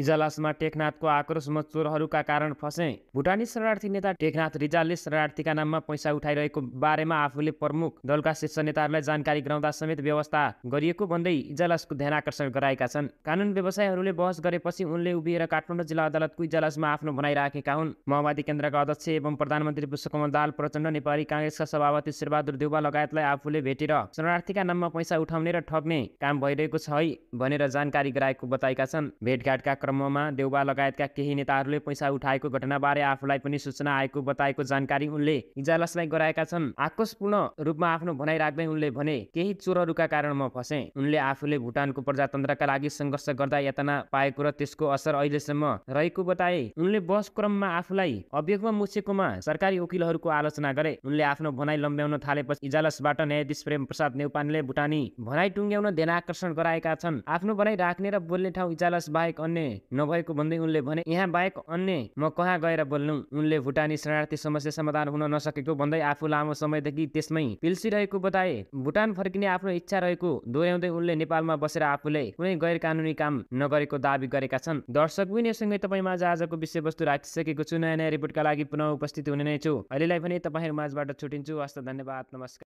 इजलासमा टेकनाथको आक्रोशमा चोरहरूका कारण फसे भुटानी शरणार्थी नेता टेकनाथ रिजालले शरणार्थीका नाममा पैसा उठाइरहेको बारेमा आफूले प्रमुख दलका शीर्ष नेताहरूलाई जानकारी गराउँदा समेत व्यवस्था गरिएको भन्दै इजलासको ध्यान आकर्षण गराएका छन् कानुन व्यवसायहरूले बहस गरेपछि उनले उभिएर काठमाडौँ जिल्ला अदालतको इजलासमा आफ्नो भनाइ राखेका हुन् माओवादी केन्द्रका अध्यक्ष एवं प्रधानमन्त्री पुष्पकमल दाल प्रचण्ड नेपाली काङ्ग्रेसका सभापति शेरबहादुर देउवा लगायतलाई आफूले भेटेर शरणार्थीका नाममा पैसा उठाउने र ठग्ने काम भइरहेको छ है भनेर जानकारी गराएको बताएका छन् भेटघाटका क्रममा देउबा लगायतका केही नेताहरूले पैसा उठाएको घटनाबारे आफूलाई पनि सूचना आएको बताएको जानकारी उनले इजालसलाई गराएका छन् आक्रोशपूर्ण रूपमा आफ्नो भनाइ राख्दै उनले भने केही चोरहरूका कारण म फसे उनले आफूले भुटानको प्रजातन्त्रका लागि सङ्घर्ष गर्दा यातना पाएको र त्यसको असर अहिलेसम्म रहेको बताए उनले बस क्रममा आफूलाई अभियोगमा मुछेकोमा सरकारी वकिलहरूको आलोचना गरे उनले आफ्नो भनाइ लम्ब्याउन थालेपछि इजालसबाट न्यायाधीश प्रेम प्रसाद नेउपानेले भुटानी भनाइ टुङ्ग्याउन ध्यान आकर्षण गराएका छन् आफ्नो भनाइ राख्ने र बोल्ने ठाउँ इजालस बाहेक अन्य नभएको भन्दै उनले भने यहाँ बाहेक अन्य म कहाँ गएर बोल्नु उनले भुटानी शरणार्थी समस्या समाधान हुन नसकेको भन्दै आफू लामो समयदेखि त्यसमै पिल्सिरहेको बताए भुटान फर्किने आफ्नो इच्छा रहेको दोहोऱ्याउँदै उनले नेपालमा बसेर आफूले कुनै गैर कानुनी काम नगरेको दावी गरेका छन् दर्शक विनयसँगै तपाईँ माझ आजको विषयवस्तु राखिसकेको छु नयाँ नयाँ रिपोर्टका लागि पुनः उपस्थित हुने नै छु अहिलेलाई पनि तपाईँहरू माझबाट छुटिन्छु हस्त धन्यवाद नमस्कार